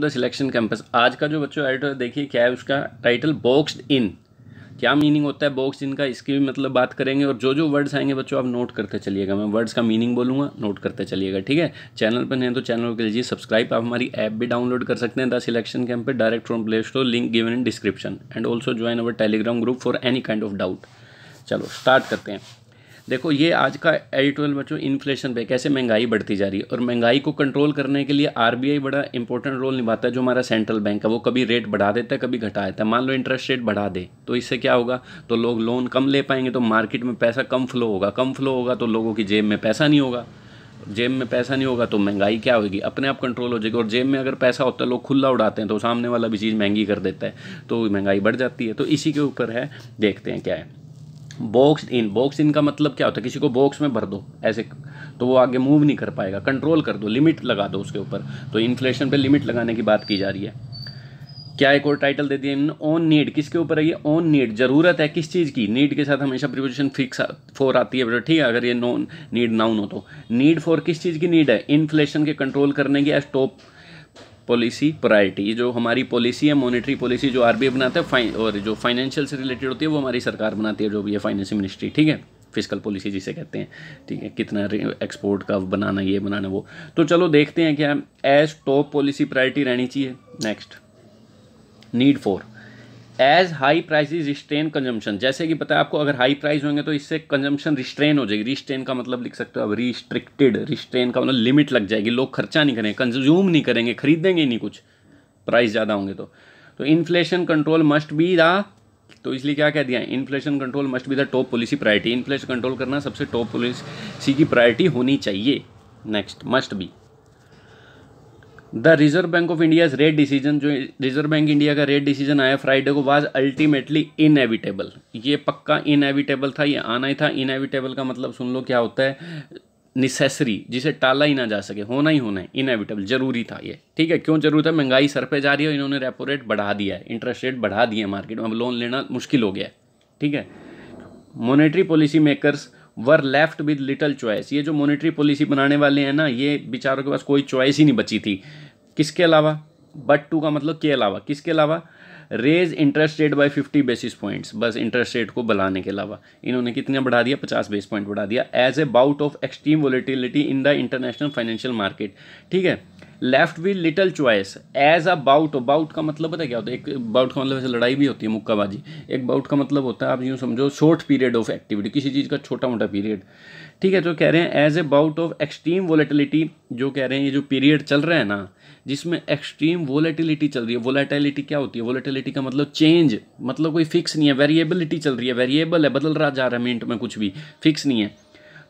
The selection campus आज का जो बच्चों एडिटर देखिए क्या है उसका टाइटल बॉक्सड इन क्या मीनिंग होता है बॉक्स इन का इसकी भी मतलब बात करेंगे और जो जो वर्ड्स आएंगे बच्चों आप नोट करते चलिएगा मैं वर्ड्स का मीनिंग बोलूँगा नोट करते चलिएगा ठीक है चैनल पर नहीं तो चैनल के लिए सब्सक्राइब आप हमारी ऐप भी डाउनलोड कर सकते हैं द सिलेक्शन कैंप पर direct from play store link given in description and also join our Telegram group for any kind of doubt चलो स्टार्ट करते हैं देखो ये आज का एडिटोरियल बच्चों इन्फ्लेशन पे कैसे महंगाई बढ़ती जा रही है और महंगाई को कंट्रोल करने के लिए आरबीआई बड़ा इंपॉर्टेंट रोल निभाता है जो हमारा सेंट्रल बैंक है वो कभी रेट बढ़ा देता है कभी घटा देता है मान लो इंटरेस्ट रेट बढ़ा दे तो इससे क्या होगा तो लोग लोन कम ले पाएंगे तो मार्केट में पैसा कम फ्लो होगा कम फ्लो होगा तो लोगों की जेब में पैसा नहीं होगा जेब में पैसा नहीं होगा तो महंगाई क्या होगी अपने आप कंट्रोल हो जाएगी और जेब में अगर पैसा होता है लोग खुला उड़ाते हैं तो सामने वाला भी चीज़ महंगी कर देता है तो महंगाई बढ़ जाती है तो इसी के ऊपर है देखते हैं क्या है बॉक्स इन बॉक्स इन का मतलब क्या होता है किसी को बॉक्स में भर दो ऐसे तो वो आगे मूव नहीं कर पाएगा कंट्रोल कर दो लिमिट लगा दो उसके ऊपर तो इन्फ्लेशन पे लिमिट लगाने की बात की जा रही है क्या एक और टाइटल दे दिया इन्होंने ऑन नीड किसके ऊपर है ये ऑन नीड जरूरत है किस चीज़ की नीड के साथ हमेशा प्रिपोजिशन फिक्स फोर आती है बेटा ठीक है अगर ये नॉन नीड नाउन हो तो नीड फॉर किस चीज़ की नीड है इन्फ्लेशन के कंट्रोल करने की या स्टॉप पॉलिसी प्रायरिटी ये जो हमारी पॉलिसी है मॉनेटरी पॉलिसी जो आरबीआई बनाता है फाइन और जो फाइनेंशियल से रिलेटेड होती है वो हमारी सरकार बनाती है जो भी है फाइनेंस मिनिस्ट्री ठीक है फिजिकल पॉलिसी जिसे कहते हैं ठीक है कितना एक्सपोर्ट का बनाना ये बनाना वो तो चलो देखते हैं क्या एज टॉप पॉलिसी प्रायोरिटी रहनी चाहिए next need for as high price restrain consumption जैसे कि पता है आपको अगर हाई प्राइस होंगे तो इससे कंजम्पशन रिस्ट्रेन हो जाएगी रिस्ट्रेन का मतलब लिख सकते हो अब रिस्ट्रिक्टेड रिस्ट्रेन का मतलब लिमिट लग जाएगी लोग खर्चा नहीं करेंगे कंज्यूम नहीं करेंगे खरीदेंगे ही नहीं कुछ प्राइस ज़्यादा होंगे तो तो inflation control must be the तो इसलिए क्या कह दिया inflation control must be the top policy priority inflation control करना सबसे टॉप पॉलिसी की प्रायोरिटी होनी चाहिए next must be the reserve bank of India rate decision जो रिजर्व बैंक इंडिया का रेट डिसीजन आया फ्राइडे को वाज अल्टीमेटली इनएविटेबल ये पक्का इनएविटेबल था ये आना ही था इनएविटेबल का मतलब सुन लो क्या होता है निसेसरी जिसे टाला ही ना जा सके होना ही होना है इनएविटेबल जरूरी था ये ठीक है क्यों जरूरी था महंगाई सर पे जा रही है इन्होंने रेपो रेट बढ़ा दिया है इंटरेस्ट रेट बढ़ा दिए मार्केट में अब लोन लेना मुश्किल हो गया है ठीक है monetary policy makers were left with little choice ये जो मॉनेटरी पॉलिसी बनाने वाले हैं ना ये बेचारों के पास कोई चॉइस ही नहीं बची थी किसके अलावा बट टू का मतलब के अलावा किसके अलावा raise interest rate by 50 basis points बस इंटरेस्ट रेट को बढ़ाने के अलावा इन्होंने कितना बढ़ा दिया 50 बेस पॉइंट बढ़ा दिया as a bout of extreme volatility in the international financial market ठीक है left with little choice as a bout bout का मतलब पता क्या होता है एक बाउट का मतलब ऐसे लड़ाई भी होती है मुक्काबाजी एक बाउट का मतलब होता है आप यूँ समझो शॉर्ट पीरियड ऑफ एक्टिविटी किसी चीज़ का छोटा मोटा पीरियड ठीक है जो तो कह रहे हैं as a bout of extreme volatility जो कह रहे हैं ये जो पीरियड चल रहा है ना जिसमें एक्सट्रीम वोलेटिलिटी चल रही है वोलेटिलिटी क्या होती है वोलेटिलिटी का मतलब चेंज मतलब कोई फिक्स नहीं है वेरिएबिलिटी चल रही है वेरिएबल है बदल रहा जा रहा है मिनट में कुछ भी फिक्स नहीं है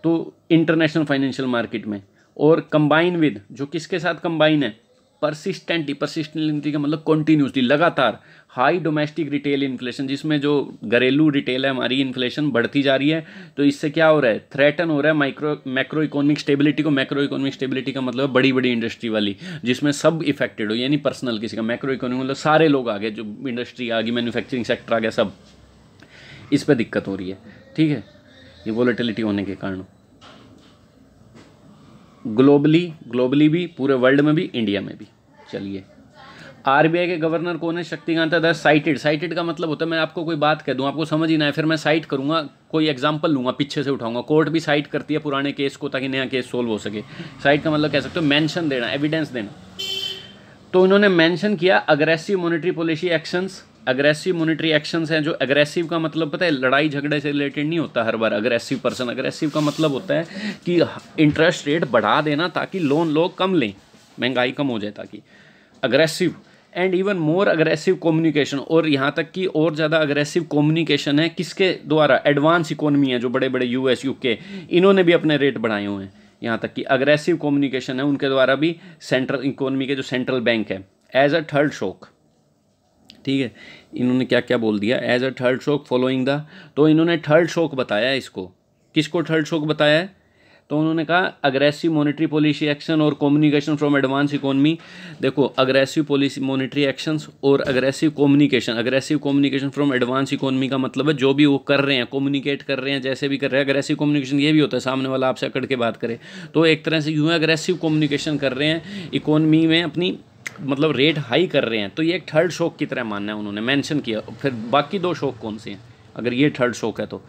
तो इंटरनेशनल फाइनेंशियल मार्केट में और कंबाइन विद जो किसके साथ कंबाइन है परसिस्टेंटली परसिस्टेंटली का मतलब कॉन्टीन्यूसली लगातार हाई डोमेस्टिक रिटेल इन्फ्लेशन जिसमें जो घरेलू रिटेल है हमारी इन्फ्लेशन बढ़ती जा रही है तो इससे क्या हो रहा है थ्रेटन हो रहा है माइक्रो मैक्रो इकोनॉमिक स्टेबिलिटी को मैक्रो इकोनॉमिक स्टेबिलिटी का मतलब बड़ी बड़ी इंडस्ट्री वाली जिसमें सब इफेक्टेड हो यानी पर्सनल किसी का मैक्रो इकोनॉमिक मतलब सारे लोग आ गए जो इंडस्ट्री आ गई मैन्युफैक्चरिंग सेक्टर आ गया सब इस पर दिक्कत हो रही है ठीक है ये वॉलेटिलिटी होने के कारण ग्लोबली ग्लोबली भी पूरे वर्ल्ड में भी इंडिया में भी चलिए आरबीआई के गवर्नर कौन है शक्तिकांत दास साइटेड साइटेड का मतलब होता है मैं आपको कोई बात कह दूं आपको समझ ही ना है फिर मैं साइट करूंगा कोई एग्जांपल लूंगा पीछे से उठाऊंगा कोर्ट भी साइट करती है पुराने केस को ताकि नया केस सोल्व हो सके साइट का मतलब कह सकते हो मैंशन देना एविडेंस देना तो इन्होंने मैंशन किया aggressive monetary policy actions aggressive monetary actions हैं जो अग्रेसिव का मतलब पता है लड़ाई झगड़े से रिलेटेड नहीं होता हर बार अग्रेसिव पर्सन अग्रेसिव का मतलब होता है कि इंटरेस्ट रेट बढ़ा देना ताकि लोन लोग कम लें महंगाई कम हो जाए ताकि aggressive and even more aggressive communication और यहाँ तक कि और ज़्यादा अग्रेसिव कम्युनिकेशन है किसके द्वारा एडवांस इकोनॉमी है जो बड़े बड़े यू यूके इन्होंने भी अपने रेट बढ़ाए हुए हैं यहाँ तक कि अग्रेसिव कम्युनिकेशन है उनके द्वारा भी सेंट्रल इकोनॉमी के जो सेंट्रल बैंक है एज अ थर्ड शोक ठीक है इन्होंने क्या क्या बोल दिया as a third shock following the तो इन्होंने थर्ड शोक बताया इसको किसको थर्ड शोक बताया है तो उन्होंने कहा अग्रेसिव मॉनेटरी पॉलिसी एक्शन और कम्युनिकेशन फ्रॉम एडवांस इकोनमी देखो अग्रेसिव पॉलिसी मॉनेटरी एक्शंस और aggressive communication aggressive communication from advance economy का मतलब है जो भी वो कर रहे हैं कम्युनिकेट कर रहे हैं जैसे भी कर रहे हैं अग्रेसिव कम्युनिकेशन ये भी होता है सामने वाला आपसे अकड़ के बात करे तो एक तरह से यूँ अग्रेसिव कम्युनिकेशन कर रहे हैं इकोनमी में अपनी मतलब रेट हाई कर रहे हैं तो ये एक थर्ड शौक की तरह मानना है उन्होंने मैंशन किया फिर बाकी दो शौक कौन से हैं अगर ये थर्ड शौक है तो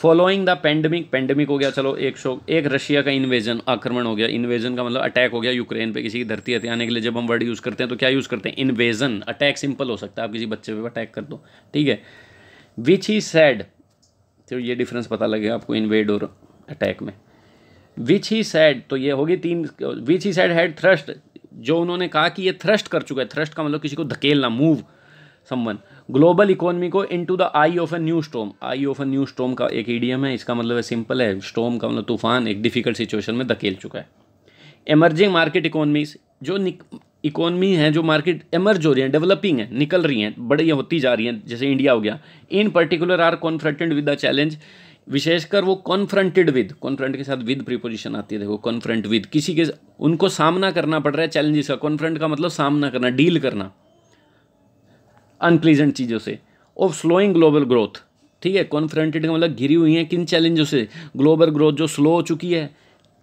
फॉलोइंग द पेंडेमिक पेंडेमिक हो गया चलो एक शो एक रशिया का इन्वेजन आक्रमण हो गया इन्वेजन का मतलब अटैक हो गया यूक्रेन पे किसी की धरती हथियाने के लिए जब हम वर्ड यूज़ करते हैं तो क्या यूज़ करते हैं इन्वेजन अटैक सिंपल हो सकता है आप किसी बच्चे पे अटैक कर दो ठीक है विच ही सैड तो ये डिफरेंस पता लगेगा आपको इन्वेड और अटैक में विच ही सैड तो ये होगी तीन which he said had thrust जो उन्होंने कहा कि ये थ्रस्ट कर चुका है थ्रस्ट का मतलब किसी को धकेलना मूव समवन ग्लोबल इकोनॉमी को into the eye of a new storm eye of a new storm का एक ईडीएम है इसका मतलब है सिंपल है स्टोम का मतलब तूफान एक डिफिकल्ट सिचुएशन में धकेल चुका है एमर्जिंग मार्केट इकोनॉमीज जो इकोनॉमी है जो मार्केट एमर्ज हो रही है डेवलपिंग है निकल रही हैं बड़ी होती जा रही हैं जैसे इंडिया हो गया in particular are confronted with the challenge विशेषकर वो कॉन्फ्रंटेड विद कॉन्फ्रंट के साथ विद प्रीपोजिशन आती है देखो कॉन्फ्रंट विद किसी के उनको सामना करना पड़ रहा है चैलेंजेस का कॉन्फ्रंट का मतलब सामना करना डील करना अनप्लीजेंट चीज़ों से ऑफ स्लोइंग ग्लोबल ग्रोथ ठीक है कॉन्फ्रंटेड का मतलब घिरी हुई हैं किन चैलेंजों से ग्लोबल ग्रोथ जो स्लो हो चुकी है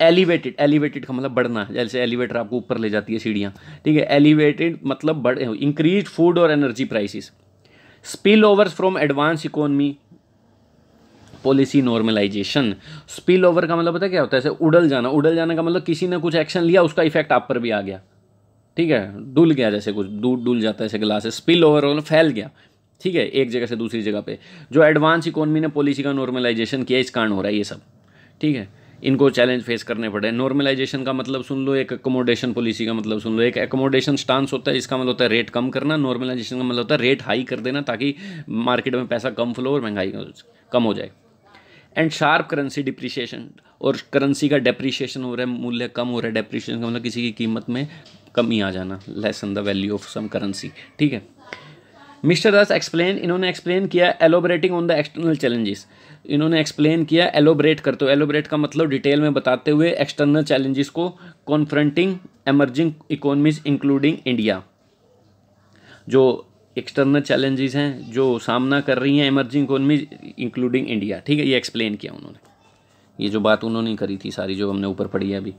एलिवेटेड एलिवेटेड का मतलब बढ़ना जैसे एलिवेटर आपको ऊपर ले जाती है सीढ़ियाँ ठीक है एलिवेटेड मतलब बढ़ इंक्रीज फूड और energy prices spill overs from advance economy policy normalization spill over का मतलब पता क्या होता है ऐसे उड़ल जाना उड़ल जाना का मतलब किसी ने कुछ एक्शन लिया उसका इफेक्ट आप पर भी आ गया ठीक है डुल गया जैसे कुछ दूध डूल जाता है जैसे ग्लासेस स्पिल ओवर फैल गया ठीक है एक जगह से दूसरी जगह पे जो एडवांस इकोनॉमी ने पॉलिसी का नॉर्मलाइजेशन किया इस कारण हो रहा है ये सब ठीक है इनको चैलेंज फेस करने पड़े नॉर्मलाइजेशन का मतलब सुन लो एक एकोमोडेशन पॉलिसी का मतलब सुन लो एक एकोमोडेशन स्टांस होता है इसका मतलब होता है रेट कम करना नॉर्मलाइजेशन का मतलब होता है रेट हाई कर देना ताकि मार्केट में पैसा कम फ्लो और महंगाई कम हो जाए एंड शार्प करेंसी डिप्रिशिएशन और करेंसी का डेप्रिशिएशन हो रहा है मूल्य कम हो रहा है डेप्रिशिएशन का मतलब किसी की कीमत में कमी आ जाना less in the value of some currency ठीक है मिस्टर दास एक्सप्लेन इन्होंने एक्सप्लेन किया elaborating on the external challenges इन्होंने एक्सप्लेन किया एलोबरेट करते हुए एलोबरेट का मतलब डिटेल में बताते हुए एक्सटर्नल चैलेंजेस को confronting emerging economies including India जो एक्सटर्नल चैलेंजेस हैं जो सामना कर रही हैं एमरजिंग इकोनॉमीज इंक्लूडिंग इंडिया ठीक है ये एक्सप्लेन किया उन्होंने ये जो बात उन्होंने करी थी सारी जो हमने ऊपर पढ़ी है अभी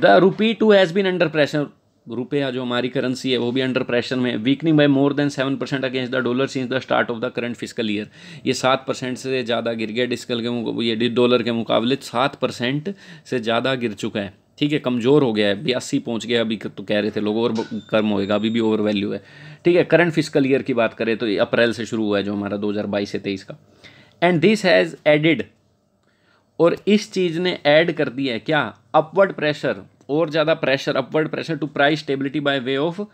the rupee too has been under pressure रुपया जो हमारी करेंसी है वो भी अंडर प्रेशर में weakening by more than seven percent against the dollar since the start of the current fiscal year ये सात परसेंट से ज़्यादा गिर गया डिस्कल के ये डॉलर के मुकाबले सात परसेंट से ज़्यादा गिर चुका है ठीक है कमज़ोर हो गया है बयासी पहुंच गया अभी तो कह रहे थे लोग और कम होएगा अभी भी ओवर वैल्यू है ठीक है करंट फिजिकल ईयर की बात करें तो अप्रैल से शुरू हुआ है जो हमारा बाईस से तेईस का एंड दिस हैज़ एडिड और इस चीज़ ने ऐड कर दिया है क्या अपवर्ड प्रेशर और ज़्यादा pressure upward pressure to price stability by way of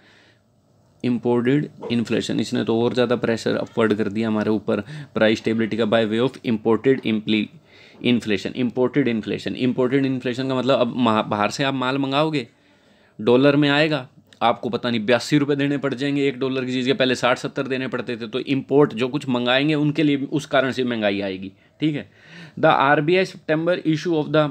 imported inflation इसने तो और ज़्यादा प्रेशर अपवर्ड कर दिया हमारे ऊपर प्राइस स्टेबिलिटी का by way of imported imply inflation imported inflation imported inflation का मतलब अब बाहर से आप माल मंगाओगे डॉलर में आएगा आपको पता नहीं बयासी रुपये देने पड़ जाएंगे एक डॉलर की चीज़ के पहले साठ सत्तर देने पड़ते थे तो इम्पोर्ट जो कुछ मंगाएंगे उनके लिए उस कारण से महंगाई आएगी ठीक है the R B I September issue of the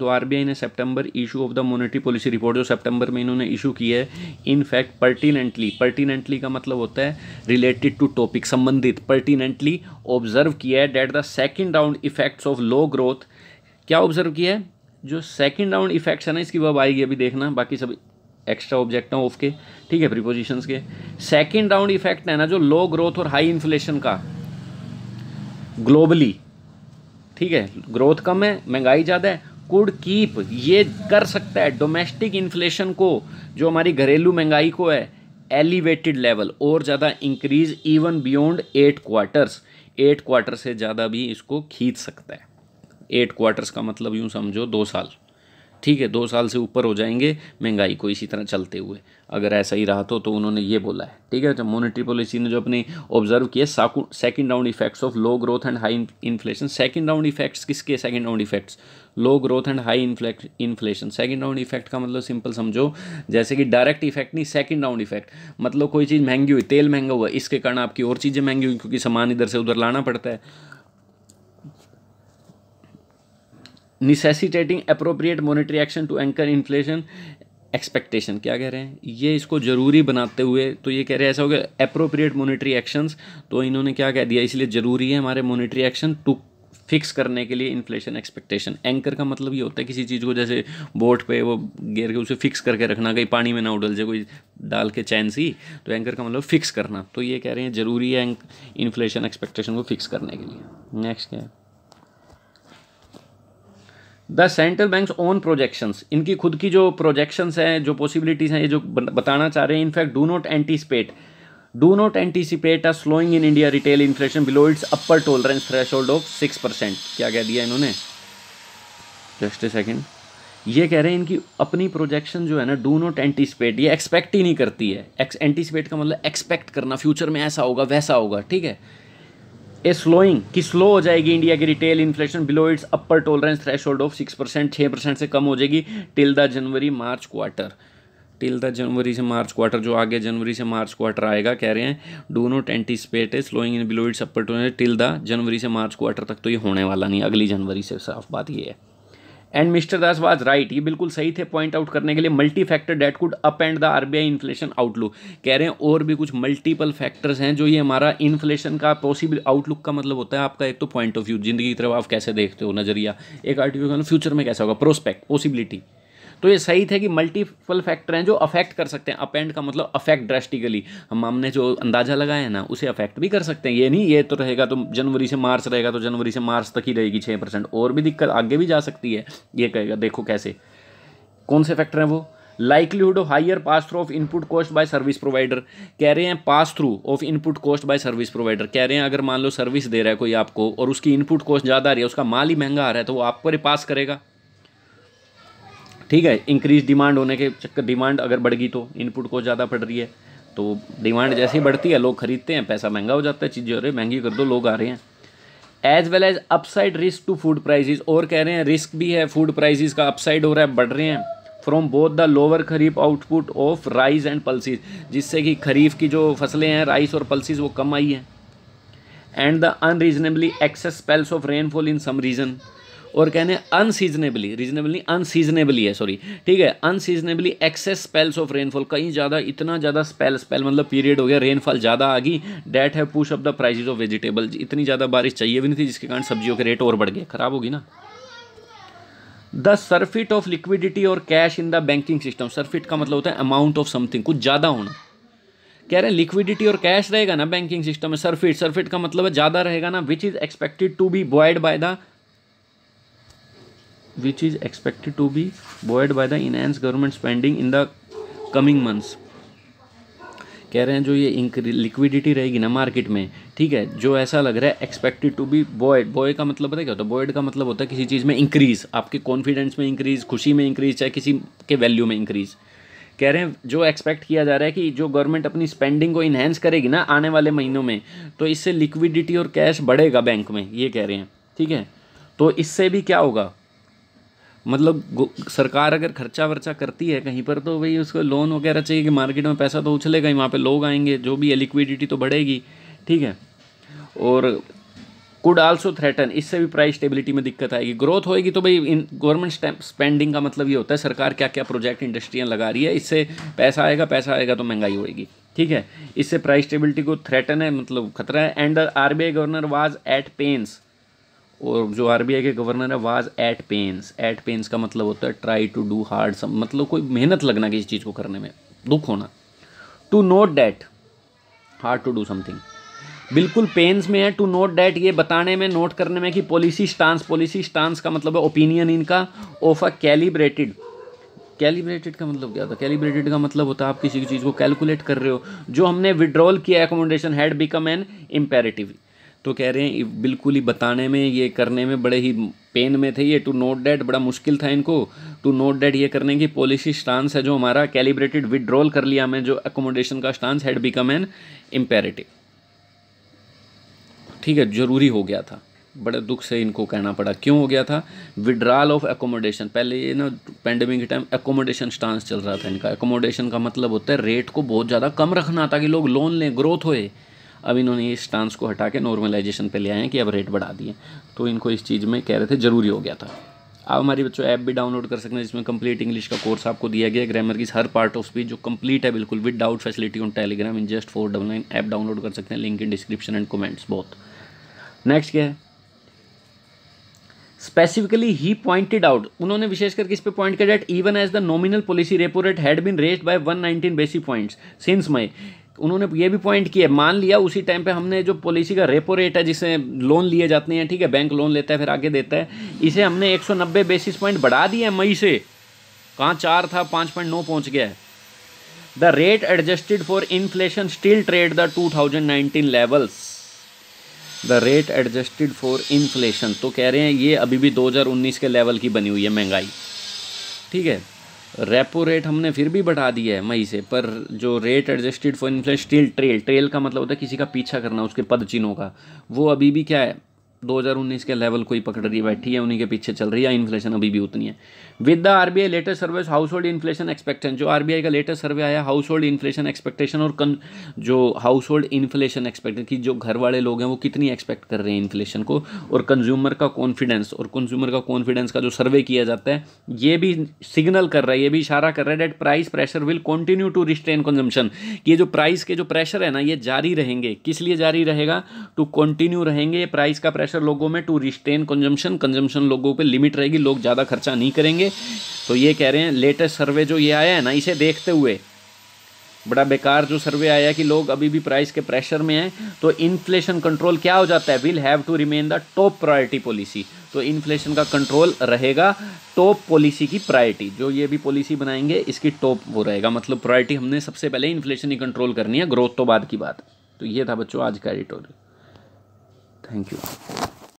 तो आर ने September issue of the monetary policy report जो सेप्टेम्बर में इन्होंने इशू की है इनफैक्ट पर्टिनेंटली पर्टिनेंटली का मतलब होता है रिलेटेड टू टॉपिक संबंधित पर्टिनेंटली ऑब्जर्व किया है that the second round effects of low growth क्या ऑब्जर्व किया है जो सेकेंड राउंड इफेक्ट्स है ना इसकी वह आएगी अभी देखना बाकी सब एक्स्ट्रा ऑब्जेक्ट हैं ऑफ के ठीक है प्रीपोजिशंस के सेकेंड राउंड इफेक्ट है ना जो लो ग्रोथ और हाई इन्फ्लेशन का ग्लोबली ठीक है ग्रोथ कम है महंगाई ज़्यादा है कुड कीप ये कर सकता है डोमेस्टिक इन्फ्लेशन को जो हमारी घरेलू महंगाई को है एलिवेटेड लेवल और ज़्यादा increase even beyond eight quarters eight quarter से ज़्यादा भी इसको खींच सकता है एट क्वार्टर्स का मतलब यूँ समझो दो साल ठीक है दो साल से ऊपर हो जाएंगे महंगाई को इसी तरह चलते हुए अगर ऐसा ही रहा तो तो उन्होंने ये बोला है ठीक है तो मॉनेटरी पॉलिसी ने जो अपने ऑब्जर्व किया second round effects of low growth and high inflation second round effects किसके second round effects low growth and high inflation second round effect का मतलब सिंपल समझो जैसे कि डायरेक्ट इफेक्ट नहीं सेकंड राउंड इफेक्ट मतलब कोई चीज़ महंगी हुई तेल महंगा हुआ इसके कारण आपकी और चीज़ें महंगी हुई क्योंकि सामान इधर से उधर लाना पड़ता है necessitating appropriate monetary action to anchor inflation expectation क्या कह रहे हैं ये इसको ज़रूरी बनाते हुए तो ये कह रहे हैं ऐसा हो गया अप्रोप्रिएट मॉनिटरी एक्शंस तो इन्होंने क्या कह दिया इसलिए ज़रूरी है हमारे मॉनिटरी एक्शन टू फिक्स करने के लिए इन्फ्लेशन एक्सपेक्टेशन एंकर का मतलब ये होता है किसी चीज़ को जैसे बोट पे वो गेर के उसे फिक्स करके रखना कहीं पानी में ना उडल जाए कोई डाल के चैन सी तो एंकर का मतलब फिक्स करना तो ये कह रहे हैं ज़रूरी है इन्फ्लेशन एक्सपेक्टेशन को फिक्स करने के लिए नेक्स्ट क्या है the central bank own projections इनकी खुद की जो प्रोजेक्शंस हैं जो पॉसिबिलिटीज़ हैं ये जो बताना चाह रहे हैं in fact do not anticipate do not anticipate a slowing in India retail inflation below its upper tolerance threshold of six percent क्या कह दिया इन्होंने जस्ट ए सेकेंड ये कह रहे हैं इनकी अपनी प्रोजेक्शन जो है ना डू नॉट एंटीसिपेट ये एक्सपेक्ट ही नहीं करती है एंटीसिपेट का मतलब एक्सपेक्ट करना फ्यूचर में ऐसा होगा वैसा होगा ठीक है ए स्लोइंग कि स्लो हो जाएगी इंडिया की retail inflation below its upper tolerance threshold of six percent छः परसेंट से कम हो जाएगी till the January March quarter till the January से मार्च क्वार्टर जो आगे जनवरी से मार्च क्वार्टर आएगा कह रहे हैं do not anticipate a slowing in below its upper tolerance till the January से मार्च क्वार्टर तक तो ये होने वाला नहीं अगली जनवरी से साफ बात ये है and mister Das was right ये बिल्कुल सही थे पॉइंट आउट करने के लिए multi factor that could up and the RBI inflation outlook कह रहे हैं और भी कुछ मल्टीपल फैक्टर्स हैं जो ये हमारा इन्फ्लेशन का पॉसिबल आउटलुक का मतलब होता है आपका एक तो पॉइंट ऑफ व्यू जिंदगी की तरफ आप कैसे देखते हो नजरिया एक आर्टिफिकल फ्यूचर में कैसा होगा प्रोस्पेक्ट पॉसिबिलिटी तो ये सही थे कि मल्टीपल फैक्टर हैं जो अफेक्ट कर सकते हैं अपेंड का मतलब अफेक्ट ड्रेस्टिकली हम हमने जो अंदाजा लगाया है ना उसे अफेक्ट भी कर सकते हैं ये नहीं ये तो रहेगा तो जनवरी से मार्च रहेगा तो जनवरी से मार्च तक ही रहेगी छः परसेंट और भी दिक्कत आगे भी जा सकती है ये कहेगा देखो कैसे कौन से फैक्टर हैं वो likelihood of higher pass through of input cost by service provider कह रहे हैं pass through of input cost by service provider कह रहे हैं अगर मान लो सर्विस दे रहा है कोई आपको और उसकी इनपुट कॉस्ट ज़्यादा आ रही है उसका माल ही महंगा आ रहा है तो वो आप पर पास करेगा ठीक है इंक्रीज डिमांड होने के चक्कर डिमांड अगर बढ़ गई तो इनपुट को ज़्यादा पड़ रही है तो डिमांड जैसे ही बढ़ती है लोग खरीदते हैं पैसा महंगा हो जाता है चीज़ें अरे महंगी कर दो लोग आ रहे हैं as well as upside risk to food prices और कह रहे हैं रिस्क भी है फूड प्राइजेज का अपसाइड हो रहा है बढ़ रहे हैं from both the lower kharif output of rice and pulses जिससे कि खरीफ की जो फसलें हैं राइस और पल्सीज वो कम आई हैं and the unreasonably excess spells of rainfall in some region और कहने अनसीजनेबली रीजनेबली अनसीजनेबली है सॉरी ठीक है unseasonably excess spells of rainfall कहीं ज़्यादा इतना ज़्यादा स्पेल स्पेल मतलब पीरियड हो गया रेनफॉल ज़्यादा आ गई डेट है push up the prices of vegetable इतनी ज़्यादा बारिश चाहिए भी नहीं थी जिसके कारण सब्जियों के रेट और बढ़ गए खराब होगी ना द सर्फिट ऑफ लिक्विडिटी और cash in the banking system surfeit का मतलब होता है अमाउंट ऑफ समथिंग कुछ ज़्यादा होना कह रहे हैं लिक्विडिटी और कैश रहेगा ना बैंकिंग सिस्टम में सर्फिट सर्फिट का मतलब है ज़्यादा रहेगा ना which is expected to be buoyed by the which is expected to be buoyed by the enhanced government spending in the coming months कह रहे हैं जो ये लिक्विडिटी रहेगी ना मार्केट में ठीक है जो ऐसा लग रहा है expected to be buoyed buoy का मतलब पता क्या होता है बॉयड का मतलब होता है किसी चीज़ में इंक्रीज़ आपके कॉन्फिडेंस में इंक्रीज़ खुशी में इंक्रीज़ चाहे किसी के वैल्यू में इंक्रीज़ कह रहे हैं जो एक्सपेक्ट किया जा रहा है कि जो गवर्नमेंट अपनी स्पेंडिंग को इन्हेंस करेगी ना आने वाले महीनों में तो इससे लिक्विडिटी और कैश बढ़ेगा बैंक में ये कह रहे हैं ठीक है तो इससे भी क्या होगा मतलब सरकार अगर खर्चा वर्चा करती है कहीं पर तो भाई उसको लोन वगैरह चाहिए कि मार्केट में पैसा तो उछलेगा ही वहाँ पे लोग आएंगे जो भी है लिक्विडिटी तो बढ़ेगी ठीक है और कुड आल्सो थ्रेटन इससे भी प्राइस स्टेबिलिटी में दिक्कत आएगी ग्रोथ होएगी तो भाई इन गवर्नमेंट स्पेंडिंग का मतलब ये होता है सरकार क्या क्या प्रोजेक्ट इंडस्ट्रियाँ लगा रही है इससे पैसा आएगा पैसा आएगा तो महंगाई होएगी ठीक है इससे प्राइस स्टेबिलिटी को थ्रेटन है मतलब खतरा है and R B I governor was at pains और जो आरबीआई के गवर्नर है was at pains at pains का मतलब होता है try to do hard some मतलब कोई मेहनत लगना किसी चीज़ को करने में दुख होना to note that hard to do something बिल्कुल पेंस में है टू नोट डैट ये बताने में नोट करने में कि पॉलिसी स्टांस पॉलिसी स्टांस का मतलब है ओपिनियन इनका ऑफ अ कैलिब्रेटेड कैलिब्रेटेड का मतलब क्या होता है कैलिब्रेटेड का मतलब होता है आप किसी चीज़ को कैलकुलेट कर रहे हो जो हमने विड्रॉल किया accommodation had become an imperative तो कह रहे हैं बिल्कुल ही बताने में ये करने में बड़े ही पेन में थे ये टू नोट डेट बड़ा मुश्किल था इनको टू नोट डेट ये करने की पॉलिसी स्टांस है जो हमारा कैलिब्रेटेड विड्रॉल कर लिया हमें जो अकोमोडेशन का stance had become an imperative ठीक है ज़रूरी हो गया था बड़े दुख से इनको कहना पड़ा क्यों हो गया था विड्रॉल ऑफ एकोमोडेशन पहले ये ना पेंडेमिक के टाइम एकोमोडेशन स्टांस चल रहा था इनका एकोमोडेशन का मतलब होता है रेट को बहुत ज़्यादा कम रखना ताकि लोग लोन लें ग्रोथ होए अब इन्होंने इस स्टांस को हटा के नॉर्मलाइजेशन पे ले आए हैं कि अब रेट बढ़ा दिए तो इनको इस चीज़ में कह रहे थे ज़रूरी हो गया था आप हमारी बच्चों ऐप भी डाउनलोड कर सकते हैं जिसमें कंप्लीट इंग्लिश का कोर्स आपको दिया गया ग्रामर की हर पार्ट ऑफ स्पीच जो कंप्लीट है बिल्कुल with doubt facility on Telegram in just four double nine app download कर सकते हैं link in description and comments बहुत नेक्स्ट क्या है स्पेसिफिकली ही पॉइंटेड आउट उन्होंने विशेष करके इस पर पॉइंट किया that even as the nominal policy repo rate had been raised by nineteen basic points since May उन्होंने ये भी पॉइंट किया मान लिया उसी टाइम पे हमने जो पॉलिसी का रेपो रेट है जिसे लोन लिए जाते हैं ठीक है बैंक लोन लेता है फिर आगे देता है इसे हमने 190 बेसिस पॉइंट बढ़ा दिया मई से कहाँ चार था पाँच पॉइंट नौ पहुँच गया है the rate adjusted for inflation still trade the two thousand nineteen levels the rate adjusted for inflation तो कह रहे हैं ये अभी भी 2019 के लेवल की बनी हुई है महंगाई ठीक है रेपो रेट हमने फिर भी बढ़ा दिया है मई से पर जो rate adjusted for inflation trail trail का मतलब होता है किसी का पीछा करना उसके पद चिन्हों का वो अभी भी क्या है 2019 के लेवल को ही पकड़ रही बैठी है उन्हीं के पीछे चल रही है इन्फ्लेशन अभी भी उतनी है with the RBI latest survey household inflation expectation जो आरबीआई का लेटेस्ट सर्वे आया हाउस होल्ड इन्फ्लेशन एक्सपेक्टेशन और कन जो हाउस होल्ड इन्फ्लेशन एक्सपेक्टेशन की जो घर वाले लोग हैं वो कितनी एक्सपेक्ट कर रहे हैं इन्फ्लेशन को और कंज्यूमर का कॉन्फिडेंस और कंज्यूमर का कॉन्फिडेंस का जो सर्वे किया जाता है ये भी सिग्नल कर रहा है ये भी इशारा कर रहा है that price pressure will continue to restrain consumption ये जो प्राइस के जो प्रेशर है ना ये जारी रहेंगे किस लिए जारी रहेगा टू कंटिन्यू रहेंगे प्राइस का प्रेशर प्रेशर लोगों में टू रिस्टेन कंजम्पशन कंजम्पशन लोगों पे लिमिट रहेगी लोग ज़्यादा खर्चा नहीं करेंगे तो ये कह रहे हैं लेटेस्ट सर्वे जो ये आया है ना इसे देखते हुए बड़ा बेकार जो सर्वे आया कि लोग अभी भी प्राइस के प्रेशर में हैं तो इन्फ्लेशन कंट्रोल क्या हो जाता है will have to remain the top priority policy तो इन्फ्लेशन का कंट्रोल रहेगा टॉप पॉलिसी की प्रायोरिटी जो ये भी पॉलिसी बनाएंगे इसकी टॉप वो रहेगा मतलब प्रायोरिटी हमने सबसे पहले इन्फ्लेशन ही कंट्रोल करनी है ग्रोथ तो बाद की बात तो ये था बच्चों आज का एडिटोरियल Thank you.